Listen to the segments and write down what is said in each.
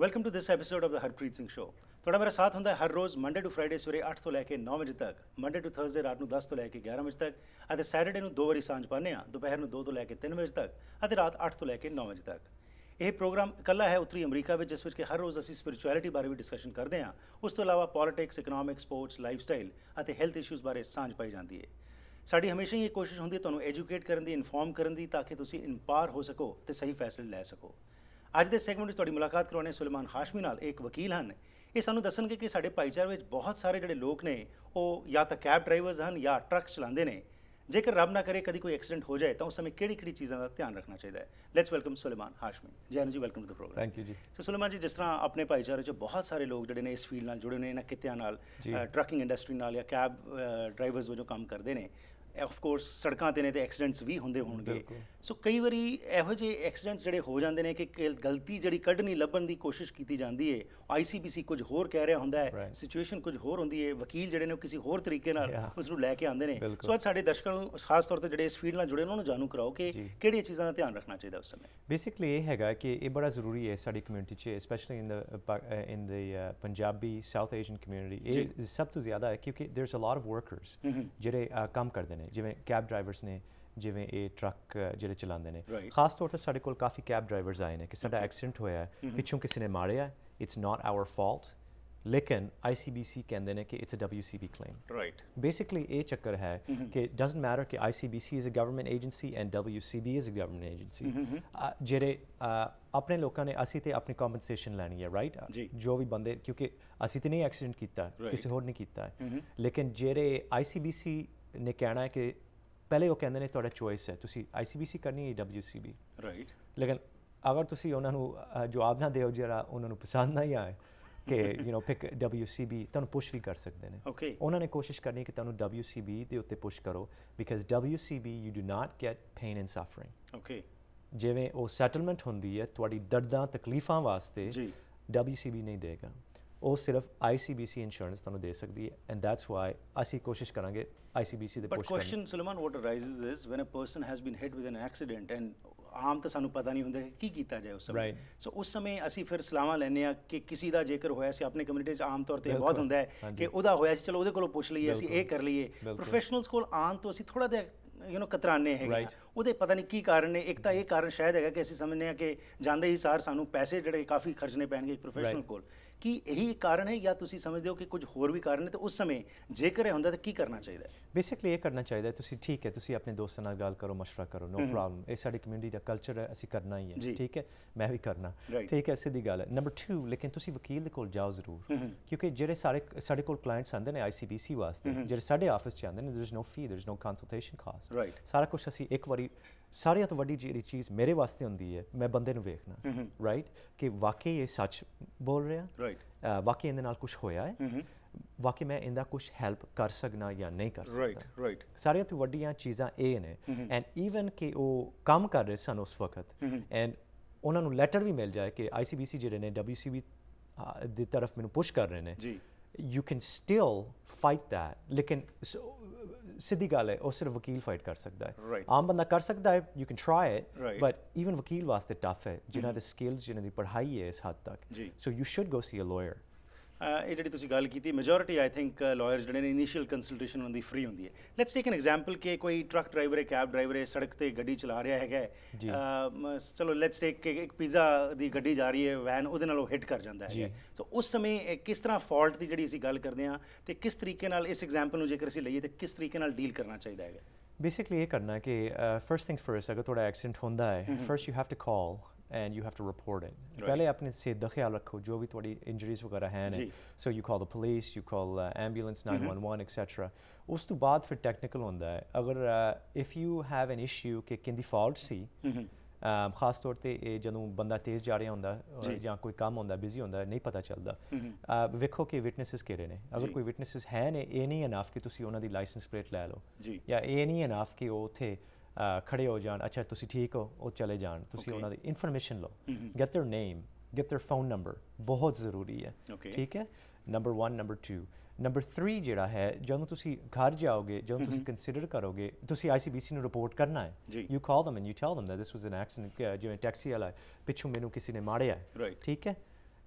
Welcome to this episode of the Harpreet Singh show ਤੁਹਾਡਾ ਮੇਰਾ ਸਾਥ ਹੁੰਦਾ ਹੈ ਹਰ ਰੋਜ਼ ਮੰਡੇ ਟੂ ਫਰਾਈਡੇ ਸਵੇਰੇ 8 ਤੋਂ ਲੈ ਕੇ 9 ਵਜੇ ਤੱਕ ਮੰਡੇ ਟੂ ਥਰਸਡੇ ਰਾਤ ਨੂੰ 10 ਤੋਂ ਲੈ ਕੇ 11 ਵਜੇ ਤੱਕ ਅਤੇ ਸੈਟਰਡੇ ਨੂੰ ਦੋ ਵਾਰੀ ਸਾਂਝ ਪਾਉਂਦੇ ਆ ਦੁਪਹਿਰ ਨੂੰ 2 ਤੋਂ ਲੈ ਕੇ 3 ਵਜੇ ਤੱਕ ਅਤੇ ਰਾਤ 8 ਤੋਂ ਲੈ ਕੇ 9 ਵਜੇ ਤੱਕ ਇਹ ਪ੍ਰੋਗਰਾਮ ਇਕੱਲਾ ਹੈ ਉੱਤਰੀ ਅਮਰੀਕਾ ਵਿੱਚ ਜਿਸ ਵਿੱਚ ਕਿ ਹਰ ਰੋਜ਼ ਅਸੀਂ ਸਪਿਰਚੁਅਲਿਟੀ ਬਾਰੇ ਵੀ ਡਿਸਕਸ਼ਨ ਕਰਦੇ ਹਾਂ ਉਸ ਤੋਂ ਇਲਾਵਾ politics economics sports lifestyle ਅਤੇ ਹੈਲਥ ਇਸ਼ੂਜ਼ ਬਾਰੇ ਸਾਂਝ ਪਾਈ ਜਾਂਦੀ ਹੈ ਸਾਡੀ ਹਮੇਸ਼ਾ ਹੀ ਇਹ ਕੋਸ਼ਿਸ਼ ਹੁੰਦੀ ਹੈ ਤੁਹਾਨੂੰ ਐਜੂਕੇਟ ਕਰਨ ਦੀ ਇਨਫੋਰਮ ਕਰਨ ਦੀ ਤਾਂ ਕਿ ਤੁਸੀਂ ਇਨਪਾਰ ਹੋ ਸਕੋ ਤੇ ਸਹੀ ਫੈਸਲੇ ਲੈ ਸਕੋ ਅੱਜ ਦੇ ਸੈਗਮੈਂਟ ਵਿੱਚ ਤੁਹਾਡੀ ਮੁਲਾਕਾਤ ਕਰਵਾਉਣੇ ਸੁਲੇਮਾਨ ਹਾਸ਼ਮੀ ਨਾਲ ਇੱਕ ਵਕੀਲ ਹਨ ਇਹ ਸਾਨੂੰ ਦੱਸਣਗੇ ਕਿ ਸਾਡੇ ਭਾਈਚਾਰੇ ਵਿੱਚ ਬਹੁਤ ਸਾਰੇ ਜਿਹੜੇ ਲੋਕ ਨੇ ਉਹ ਜਾਂ ਤਾਂ ਕੈਬ ਡਰਾਈਵਰਸ ਹਨ ਜਾਂ ਟਰੱਕਸ ਚਲਾਉਂਦੇ ਨੇ ਜੇਕਰ ਰੱਬ ਨਾ ਕਰੇ ਕਦੀ ਕੋਈ ਐਕਸੀਡੈਂਟ ਹੋ ਜਾਏ ਤਾਂ ਉਸ ਸਮੇਂ ਕਿਹੜੀ ਕਿਹੜੀ ਚੀਜ਼ਾਂ ਦਾ ਧਿਆਨ ਰੱਖਣਾ ਚਾਹੀਦਾ ਹੈ let's welcome Suleman Hashmi Jain ji welcome to the programme thank you ji so Suleman ਜੀ ਜਿਸ ਤਰ੍ਹਾਂ ਆਪਣੇ ਭਾਈਚਾਰੇ 'ਚ ਬਹੁਤ ਸਾਰੇ ਲੋਕ ਜਿਹੜੇ ਨੇ ਇਸ ਫੀਲਡ ਨਾਲ ਜੁੜੇ ਨੇ ਇਹਨਾਂ ਕਿੱਤਿਆਂ ਨਾਲ ਟਰੱਕਿੰਗ ਇੰਡਸਟਰੀ ਨਾਲ ਜਾਂ ਕੈਬ ਡਰਾਈਵਰਸ ਵਜੋਂ ਕੰਮ ਕਰਦੇ ਨੇ ਆਫ ਕੋਰਸ ਸੜਕਾਂ ਤੇ ਨੇ ਤੇ ਐਕਸੀਡੈਂਟਸ ਵੀ ਹੁੰਦੇ ਹੋਣਗੇ ਸੋ ਕਈ ਵਾਰੀ ਇਹੋ ਜਿਹੇ ਐਕਸੀਡੈਂਟਸ ਜਿਹੜੇ ਹੋ ਜਾਂਦੇ ਨੇ ਕਿ ਗਲਤੀ ਜਿਹੜੀ ਕੱਢਣੀ ਲੱਭਣ ਦੀ ਕੋਸ਼ਿਸ਼ ਕੀਤੀ ਜਾਂਦੀ ਹੈ ਆਈਸੀਬੀਸੀ ਕੁਝ ਹੋਰ ਕਹਿ ਰਿਹਾ ਹੁੰਦਾ ਹੈ ਸਿਚੁਏਸ਼ਨ ਕੁਝ ਹੋਰ ਹੁੰਦੀ ਹੈ ਵਕੀਲ ਜਿਹੜੇ ਨੇ ਕਿਸੇ ਹੋਰ ਤਰੀਕੇ ਨਾਲ ਉਸ ਨੂੰ ਲੈ ਕੇ ਆਉਂਦੇ ਨੇ ਸੋ ਅੱਜ ਸਾਡੇ ਦਰਸ਼ਕਾਂ ਨੂੰ ਖਾਸ ਤੌਰ ਤੇ ਜਿਹੜੇ ਇਸ ਫੀਲਡ ਨਾਲ ਜੁੜੇ ਉਹਨਾਂ ਨੂੰ ਜਾਣੂ ਕਰਾਓ ਕਿ ਕਿਹੜੀਆਂ ਚੀਜ਼ਾਂ ਦਾ ਧਿਆਨ ਰੱਖਣਾ ਚਾਹੀਦਾ ਉਸ ਸਮੇਂ ਬੇਸਿਕਲੀ ਇਹ ਹੈਗਾ ਕਿ ਇਹ ਬੜਾ ਜ਼ਰੂਰੀ ਹੈ ਸਾਡੀ ਕਮਿਊਨਿਟੀ 'ਚ specially in the in the Punjabi South Asian community ਇਹ ਸਭ ਤੋਂ ਜ਼ਿਆਦਾ ਹੈ ਕਿਉਂਕਿ is a lot of workers ਜਿਹੜੇ ਕੰਮ ਕਰਦੇ ਨੇ ने जिमें कैब ड्राइवर्स ने जिमें ट्रक जो चलाते हैं खास तौर पर साढ़े कोफ़ी कैब ड्राइवर्स आए हैं कि सा एक्सीडेंट होया पिछू किसी ने मारे है इट्स नॉट आवर फॉल्ट लेकिन आई सी बी सी कहें कि it's a W C B claim right basically चक्कर है कि डजन मैटर कि I C B C is a government agency and W C B is a government agency जेडे अपने लोगों ने असी तो अपनी कॉम्पनसेशन लैनी है राइट जो भी बंदे क्योंकि असी तो नहीं एक्सीडेंट किया किसी होर नहीं किया लेकिन जेडे आई सी बी सी ਨੇ ਕਹਿਣਾ ਹੈ ਕਿ ਪਹਿਲੇ ਉਹ ਕਹਿੰਦੇ ਨੇ ਤੁਹਾਡਾ ਚੋਇਸ ਹੈ ਤੁਸੀਂ ਆਈਸੀਬੀਸੀ ਕਰਨੀ ਹੈ ਡਬਲਯੂਸੀਬੀ ਰਾਈਟ ਲੇਕਿਨ ਅਗਰ ਤੁਸੀਂ ਉਹਨਾਂ ਨੂੰ ਜਵਾਬ ਨਾ ਦਿਓ ਜਿਹੜਾ ਉਹਨਾਂ ਨੂੰ ਪਸੰਦ ਨਹੀਂ ਆਏ ਕਿ ਯੂ نو ਪਿਕ WCB ਤੁਹਾਨੂੰ ਪੁਸ਼ ਵੀ ਕਰ ਸਕਦੇ ਨੇ ਉਹਨਾਂ ਨੇ ਕੋਸ਼ਿਸ਼ ਕਰਨੀ ਕਿ ਤੁਹਾਨੂੰ WCB ਦੇ ਉੱਤੇ ਪੁਸ਼ ਕਰੋ because WCB you do not get pain and suffering okay ਜਿਵੇਂ ਉਹ ਸੈਟਲਮੈਂਟ ਹੁੰਦੀ ਹੈ ਤੁਹਾਡੀ ਦਰਦਾਂ ਤਕਲੀਫਾਂ ਵਾਸਤੇ ਜੀ WCB ਨਹੀਂ ਦੇਗਾ ਉਹ ਸਿਰਫ ICBC ਇੰਸ਼ੋਰੈਂਸ ਤੁਹਾਨੂੰ ਦੇ ਸਕਦੀ ਹੈ ਐਂਡ ਦੈਟਸ ਵਾਈ ਅਸੀਂ ਕੋਸ਼ਿਸ਼ ਕਰਾਂਗੇ ICBC ਦੇ push but question Suleman what arises is when a person has been hit with an accident and ਆਮ ਤਾਂ ਸਾਨੂੰ ਪਤਾ ਨਹੀਂ ਹੁੰਦਾ ਕੀ ਕੀਤਾ ਜਾਏ ਉਸ ਸਮੇਂ ਸੋ ਉਸ ਸਮੇਂ ਅਸੀਂ ਫਿਰ ਸਲਾਹਾਂ ਲੈਨੇ ਆ ਕਿ ਕਿਸੇ ਦਾ ਜੇਕਰ ਹੋਇਆ ਸੀ ਆਪਣੇ ਕਮਿਊਨਿਟੀ 'ਚ ਆਮ ਤੌਰ ਤੇ ਬਹੁਤ ਹੁੰਦਾ ਹੈ ਕਿ ਉਹਦਾ ਹੋਇਆ ਸੀ ਚਲੋ ਉਹਦੇ ਕੋਲੋਂ ਪੁੱਛ ਲਈਏ ਅਸੀਂ ਇਹ ਕਰ ਲਈਏ ਪ੍ਰੋਫੈਸ਼ਨਲਸ ਕੋਲ ਆਨ ਤੋਂ ਅਸੀਂ ਥੋੜਾ ਜਿਹਾ ਯੂ نو ਕਤਰਾਨੇ ਹੈਗੇ ਉਹਦੇ ਪਤਾ ਨਹੀਂ ਕੀ ਕਾਰਨ ਨੇ ਇੱਕ ਤਾਂ ਇਹ ਕਾਰਨ ਸ਼ਾਇਦ ਹੈਗਾ ਕਿ ਅਸੀਂ ਸਮਝਨੇ ਆ ਕਿ ਜਾਂਦੇ ਹੀ ਸਾਰ ਸਾਨੂੰ ਪੈਸੇ ਜਿਹੜੇ ਕਾਫੀ ਖਰਚਨੇ ਪੈਣਗੇ ਇੱਕ ਪ੍ਰੋਫੈਸ਼ਨਲ ਕੋਲ ਕੀ ਇਹੀ ਕਾਰਨ ਹੈ ਜਾਂ ਤੁਸੀਂ ਸਮਝਦੇ ਹੋ ਕਿ ਕੁਝ ਹੋਰ ਵੀ ਕਾਰਨ ਹੈ ਤੇ ਉਸ ਸਮੇਂ ਜੇਕਰ ਇਹ ਹੁੰਦਾ ਤਾਂ ਕੀ ਕਰਨਾ ਚਾਹੀਦਾ ਬੇਸਿਕਲੀ ਇਹ ਕਰਨਾ ਚਾਹੀਦਾ ਤੁਸੀਂ ਠੀਕ ਹੈ ਤੁਸੀਂ ਆਪਣੇ ਦੋਸਤਾਂ ਨਾਲ ਗੱਲ ਕਰੋ مشورہ ਕਰੋ ਨੋ ਪ੍ਰੋਬਲਮ ਇਹ ਸਾਡੀ ਕਮਿਊਨਿਟੀ ਦਾ ਕਲਚਰ ਹੈ ਅਸੀਂ ਕਰਨਾ ਹੀ ਹੈ ਠੀਕ ਹੈ ਮੈਂ ਵੀ ਕਰਨਾ ਠੀਕ ਹੈ ਸਿੱਧੀ ਗੱਲ ਹੈ ਨੰਬਰ 2 ਲੇਕਿਨ ਤੁਸੀਂ ਵਕੀਲ ਦੇ ਕੋਲ ਜਾਓ ਜ਼ਰੂਰ ਕਿਉਂਕਿ ਜਿਹੜੇ ਸਾਰੇ ਸਾਡੇ ਕੋਲ ਕਲਾਇੰਟਸ ਆਉਂਦੇ ਨੇ ICBC ਵਾਸਤੇ ਜਿਹੜੇ ਸਾਡੇ ਆਫਿਸ ਚ ਆਉਂਦੇ ਨੇ there is no fee there is no consultation cost ਸਾਰਾ ਕੁਝ ਅਸੀਂ ਇੱਕ ਵਾਰੀ ਸਾਰਿਆਂ ਤੋਂ ਵੱਡੀ ਜਿਹੜੀ ਚੀਜ਼ ਮੇਰੇ ਵਾਸਤੇ ਹੁੰਦੀ ਹੈ ਮੈਂ ਬੰਦੇ ਨੂੰ ਵੇਖਣਾ ਰਾਈਟ ਕਿ ਵਾਕਈ ਇਹ ਸੱਚ ਬੋਲ ਰਿਹਾ ਵਾਕਈ ਇਹਦੇ ਨਾਲ ਕੁਝ ਹੋਇਆ ਹੈ ਵਾਕਈ ਮੈਂ ਇਹਦਾ ਕੁਝ ਹੈਲਪ ਕਰ ਸਕਣਾ ਜਾਂ ਨਹੀਂ ਕਰ ਸਕਦਾ ਰਾਈਟ ਰਾਈਟ ਸਾਰੀਆਂ ਤੋਂ ਵੱਡੀਆਂ ਚੀਜ਼ਾਂ ਇਹ ਨੇ ਐਂਡ ਈਵਨ ਕਿ ਉਹ ਕੰਮ ਕਰ ਰਹੇ ਸਨ ਉਸ ਵਕਤ ਐਂਡ ਉਹਨਾਂ ਨੂੰ ਲੈਟਰ ਵੀ ਮਿਲ ਜਾਏ ਕਿ ਆਈਸੀਬੀਸੀ ਜਿਹੜੇ ਨੇ ਡਬਲਯੂਸੀਬੀ ਦੀ ਤਰਫ ਮੈਨੂੰ ਪੁਸ਼ ਕਰ ਰਹੇ ਨੇ ਜੀ you can still fight that lekin siddhi gal hai oh sirf wakeel fight kar sakda right aam banda kar sakda you can try it right. but even wakeel waste tough You jinna the skills You di padhai hai is had tak so you should go see a lawyer ਇਹ ਜਿਹੜੀ ਤੁਸੀਂ ਗੱਲ ਕੀਤੀ majority I think lawyers ਜਿਹੜੇ ਨੇ initial consultation ਉਹਨਾਂ ਦੀ free ਹੁੰਦੀ ਹੈ ਲੈਟਸ ਟੇਕ ਐਨ ਐਗਜ਼ਾਮਪਲ ਕਿ ਕੋਈ ਟਰੱਕ ਡਰਾਈਵਰ ਹੈ ਕੈਬ ਡਰਾਈਵਰ ਹੈ ਸੜਕ ਤੇ ਗੱਡੀ ਚਲਾ ਰਿਹਾ ਹੈਗਾ ਚਲੋ ਲੈਟਸ ਟੇਕ ਕਿ ਇੱਕ ਪੀਜ਼ਾ ਦੀ ਗੱਡੀ ਜਾ ਰਹੀ ਹੈ ਵੈਨ ਉਹਦੇ ਨਾਲ ਉਹ ਹਿੱਟ ਕਰ ਜਾਂਦਾ ਹੈ ਸੋ ਉਸ ਸਮੇਂ ਕਿਸ ਤਰ੍ਹਾਂ ਫਾਲਟ ਦੀ ਜਿਹੜੀ ਅਸੀਂ ਗੱਲ ਕਰਦੇ ਹਾਂ ਤੇ ਕਿਸ ਤਰੀਕੇ ਨਾਲ ਇਸ ਐਗਜ਼ਾਮਪਲ ਨੂੰ ਜੇਕਰ ਅਸੀਂ ਲਈਏ ਤੇ ਕਿਸ ਤਰੀਕੇ ਨਾਲ ਡੀਲ ਕਰਨਾ ਚਾਹੀਦਾ ਹੈਗਾ ਬੇਸਿਕਲੀ ਇਹ ਕਰਨਾ ਕਿ ਫਰਸਟ ਥਿੰਗ ਫਰਸਟ ਅਗਰ ਤੁਹਾਡਾ ਐਕਸੀਡੈਂਟ ਹੁੰਦਾ ਹੈ first you have to call and you have to report it ਪਹਿਲੇ ਆਪਣੀ ਸਿਹਤ ਦਾ ਖਿਆਲ ਰੱਖੋ ਜੋ ਵੀ ਤੁਹਾਡੀ ਇੰਜਰੀਜ਼ ਵਗੈਰਾ ਹਨ so you call the police you call ambulance 911 etcetera ਉਸ ਤੋਂ ਬਾਅਦ ਫਿਰ ਟੈਕਨੀਕਲ ਹੁੰਦਾ ਹੈ ਅਗਰ if you have an issue ਕਿ ਕਿੰਦੀ ਫਾਲਟ ਸੀ ਖਾਸ ਤੌਰ ਤੇ ਇਹ ਜਦੋਂ ਬੰਦਾ ਤੇਜ਼ ਜਾ ਰਿਹਾ ਹੁੰਦਾ ਜਾਂ ਕੋਈ ਕੰਮ ਹੁੰਦਾ ਬਿਜ਼ੀ ਹੁੰਦਾ ਨਹੀਂ ਪਤਾ ਚੱਲਦਾ ਵੇਖੋ ਕਿ ਵਿਟਨੈਸਸ ਕਿਹੜੇ ਨੇ ਅਗਰ ਕੋਈ ਵਿਟਨੈਸਸ ਹੈ ਨੇ ਇਹ ਨਹੀਂ ਇਨਾਫ ਕਿ ਤੁਸੀਂ ਉਹਨਾਂ ਦੀ ਲਾਇਸੈਂਸ ਪਲੇਟ ਲੈ ਲਓ ਜਾਂ ਇਹ ਨਹੀਂ ਇਨਾਫ ਕਿ ਉਹ ਉਥੇ खड़े हो जाए अच्छा तुम ठीक हो वो चले जा उन्होंने लो get name get phone number बहुत जरूरी है ठीक है number one number two number three जरा है जो घर जाओगे जो कंसिडर mm-hmm. करोगे आई सी बी सी रिपोर्ट करना है you call them and you tell them this was an accident जो टैक्सी वाला है पिछू मैनू किसी ने माड़िया है ठीक है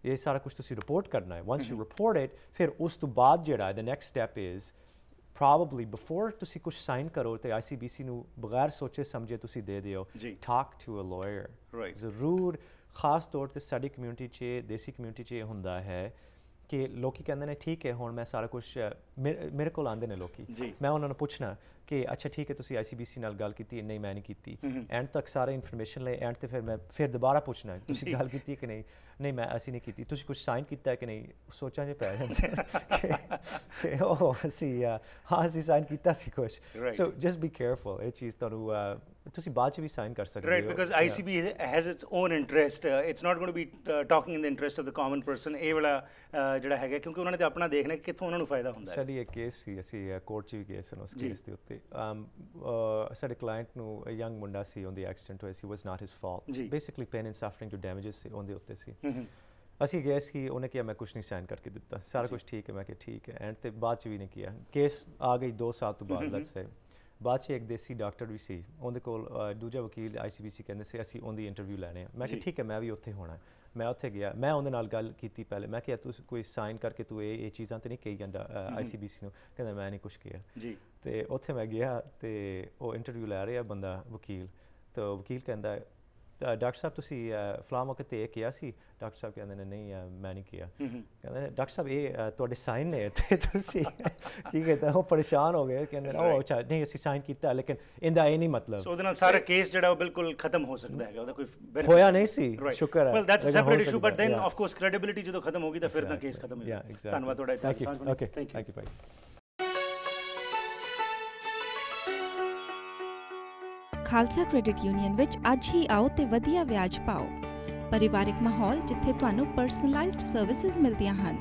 ये सारा कुछ रिपोर्ट करना है वंस यू रिपोर्ट इट फिर उस तो बाद जो है the next step is probably before ਤੁਸੀਂ ਕੁਝ ਸਾਈਨ ਕਰੋ ਤੇ ICBC ਨੂੰ ਬਗੈਰ ਸੋਚੇ ਸਮਝੇ ਤੁਸੀਂ ਦੇ ਦਿਓ talk to a lawyer right ਜ਼ਰੂਰ ਖਾਸ ਤੌਰ ਤੇ ਸਾਡੀ ਕਮਿਊਨਿਟੀ 'ਚ ਦੇਸੀ ਕਮਿਊਨਿਟੀ 'ਚ ਇਹ ਹੁੰਦਾ ਹੈ ਕਿ ਲੋਕੀ ਕਹਿੰਦੇ ਨੇ ਠੀਕ ਹੈ ਹੁਣ ਮੈਂ ਸਾਰਾ ਕੁਝ ਮੇਰੇ ਕੋਲ ਆਂਦੇ ਨੇ ਲੋਕੀ ਮੈਂ ਉਹਨਾਂ ਨੂੰ ਪੁੱਛਣਾ ਕਿ ਅੱਛਾ ਠੀਕ ਹੈ ਤੁਸੀਂ ICBC ਨਾਲ ਗੱਲ ਕੀਤੀ ਨਹੀਂ ਮੈਂ ਨਹੀਂ ਕੀਤੀ ਐਂਡ ਤੱਕ ਸਾਰੇ ਇਨਫੋਰਮੇਸ਼ਨ ਲੈ ਐਂਡ ਤੇ ਫਿਰ ਮੈਂ ਫਿਰ ਦੁਬਾਰਾ ਪੁੱਛਣਾ ਹੈ ਤੁਸੀਂ ਗੱਲ ਕੀਤੀ ਕਿ ਨਹੀਂ ਨਹੀਂ ਮੈਂ ਅਸੀਂ ਨਹੀਂ ਕੀਤੀ ਤੁਸੀਂ ਕੁਝ ਸਾਈਨ ਕੀਤਾ ਹੈ ਕਿ ਨਹੀਂ ਸੋਚਾਂ ਜੇ ਪੈ ਜਾਂਦੇ ਕਿ ਉਹ ਅਸੀਂ ਹਾਂ ਅਸੀਂ ਸਾਈਨ ਕੀਤਾ ਸੀ ਕੁਝ ਸੋ ਜਸਟ ਬੀ ਕੇਅਰਫੁਲ ਇਹ ਚੀਜ਼ ਉਹ ਤੁਸੀਂ ਬਾਅਦ 'ਚ ਵੀ ਸਾਈਨ ਕਰ ਸਕਦੇ ਹੋ right because ICB has its own interest it's not going to be talking in the interest of the common person ਇਹ ਵਾਲਾ ਜਿਹੜਾ ਹੈਗਾ ਕਿਉਂਕਿ ਉਹਨਾਂ ਨੇ ਤੇ ਆਪਣਾ ਦੇਖਣਾ ਕਿ ਕਿੱਥੋਂ ਉਹਨਾਂ ਨੂੰ ਫਾਇਦਾ ਹੁੰਦਾ ਹੈ ਸਾਡੀ ਇਹ ਕੇਸ ਸੀ ਅਸੀਂ ਕੋਰਟ 'ਚ ਵੀ ਗਏ ਸਨ ਉਸ ਕੇਸ ਦੇ ਉੱਤੇ ਜੀ ਸਾਡੇ ਕਲਾਇੰਟ ਨੂੰ ਯੰਗ ਮੁੰਡਾ ਸੀ ਉਹਦੀ ਐਕਸੀਡੈਂਟ ਹੋਇਆ ਸੀ was not his fault basically pain and suffering to damages ਸੀ ਉਹਦੇ ਉੱਤੇ ਸੀ ਅਸੀਂ ਗਏ ਸੀ ਉਹਨੇ ਕਿਹਾ ਮੈਂ ਕੁਝ ਨਹੀਂ ਸਾਈਨ ਕਰਕੇ ਦਿੱਤਾ ਸਾਰਾ ਕੁਝ ਠੀਕ ਹੈ ਮੈਂ ਕਿਹਾ ਠੀਕ ਹੈ ਐਂਡ ਤੇ ਬਾਅਦ ਚ ਵੀ ਨਹੀਂ ਕੀਤਾ ਕੇਸ ਆ ਗਈ 2 ਸਾਲ ਤੋਂ ਬਾਅਦ ਲੈਟਸ mm-hmm. ਸੇ ਬਾਅਦ ਚ ਇੱਕ ਦੇਸੀ ਡਾਕਟਰ ਵੀ ਸੀ ਉਹਦੇ ਕੋਲ ਦੂਜਾ ਵਕੀਲ ਆਈਸੀਬੀਸੀ ਕਹਿੰਦੇ ਸੀ ਅਸੀਂ ਉਹਦੀ ਇੰਟਰਵਿਊ ਲੈਣੇ ਆ ਮੈਂ ਕਿਹਾ ਠੀਕ ਹੈ ਮੈਂ ਵੀ ਉੱਥੇ ਹੋਣਾ ਮੈਂ ਉੱਥੇ ਗਿਆ ਮੈਂ ਉਹਦੇ ਨਾਲ ਗੱਲ ਕੀਤੀ ਪਹਿਲੇ ਮੈਂ ਕਿਹਾ ਤੂੰ ਕੋਈ ਸਾਈਨ ਕਰਕੇ ਤੂੰ ਇਹ ਇਹ ਚੀਜ਼ਾਂ ਤੇ ਨਹੀਂ ਕਹੀ ਜਾਂਦਾ ਆਈਸੀਬੀਸੀ ਨੂੰ ਕਹਿੰਦਾ ਮੈਂ ਨਹੀਂ ਕੁਝ ਕਿਹਾ ਜੀ ਤੇ ਉੱਥੇ ਮੈਂ ਗਿਆ ਤੇ ਉਹ ਇੰਟਰਵਿਊ ਲੈ ਰਿਹਾ ਬੰਦਾ ਵਕੀਲ ਤਾਂ ਵਕੀਲ ਕਹਿੰਦਾ ਡਾਕਟਰ ਸਾਹਿਬ ਤੁਸੀਂ ਫਲਾਮ ਵਕਤ ਤੇ ਇਹ ਕਿਹਾ ਸੀ ਡਾਕਟਰ ਸਾਹਿਬ ਕਹਿੰਦੇ ਨੇ ਨਹੀਂ ਮੈਂ ਨਹੀਂ ਕਿਹਾ ਕਹਿੰਦੇ ਨੇ ਡਾਕਟਰ ਸਾਹਿਬ ਇਹ ਤੁਹਾਡੇ ਸਾਈਨ ਨੇ ਤੇ ਤੁਸੀਂ ਕੀ ਕਹਿੰਦੇ ਹੋ ਪਰੇਸ਼ਾਨ ਹੋ ਗਏ ਕਹਿੰਦੇ ਉਹ ਅੱਛਾ ਨਹੀਂ ਅਸੀਂ ਸਾਈਨ ਕੀਤਾ ਲੇਕਿਨ ਇਹਦਾ ਇਹ ਨਹੀਂ ਮਤਲਬ ਸੋ ਉਹਦੇ ਨਾਲ ਸਾਰਾ ਕੇਸ ਜਿਹੜਾ ਉਹ ਬਿਲਕੁਲ ਖਤਮ ਹੋ ਸਕਦਾ ਹੈਗਾ ਉਹਦਾ ਕੋਈ ਹੋਇਆ ਨਹੀਂ ਸੀ ਸ਼ੁਕਰ ਹੈ well that's separate issue but then of course credibility ਜਦੋਂ ਖਤਮ ਹੋ ਗਈ ਤਾਂ ਫਿਰ ਤਾਂ ਕੇਸ ਖਤਮ ਹੋ ਗਿਆ ਧੰਨਵਾਦ ਤੁਹਾਡਾ ਥੈਂਕ ਯੂ ਥੈਂਕ ਯੂ ਭਾਈ ਖਾਲਸਾ ਕ੍ਰੈਡਿਟ ਯੂਨੀਅਨ ਵਿੱਚ ਅੱਜ ਹੀ ਆਓ ਤੇ ਵਧੀਆ ਵਿਆਜ ਪਾਓ ਪਰਿਵਾਰਿਕ ਮਾਹੌਲ ਜਿੱਥੇ ਤੁਹਾਨੂੰ ਪਰਸਨਲਾਈਜ਼ਡ ਸਰਵਿਸਿਜ਼ ਮਿਲਦੀਆਂ ਹਨ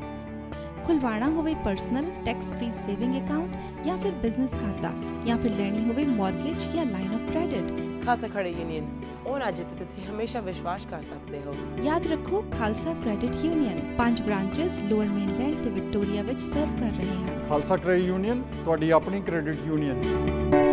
ਖੁਲਵਾਣਾ ਹੋਵੇ personal tax free saving account ਜਾਂ ਫਿਰ ਬਿਜ਼ਨਸ ਖਾਤਾ ਜਾਂ ਫਿਰ ਲੈਣੀ ਹੋਵੇ ਮਾਰਗੇਜ ਜਾਂ line of credit Khalsa credit union ਰਾਜ ਜਿੱਥੇ ਤੁਸੀਂ ਹਮੇਸ਼ਾ ਵਿਸ਼ਵਾਸ ਕਰ ਸਕਦੇ ਹੋ ਯਾਦ ਰੱਖੋ ਖਾਲਸਾ ਕ੍ਰੈਡਿਟ ਯੂਨੀਅਨ ਪੰਜ ਬ੍ਰਾਂਚਸ ਲੋਅਰ ਮੇਨ ਲੈਂਡ ਤੇ ਵਿਕਟੋਰੀਆ ਵਿੱਚ ਸਰਵ ਕਰ ਰਹੇ ਹਨ ਖਾਲਸਾ ਕ੍ਰੈਡਿਟ ਯੂਨੀਅਨ ਤੁਹਾਡੀ ਆਪਣੀ ਕ੍ਰੈਡਿਟ ਯੂਨੀਅਨ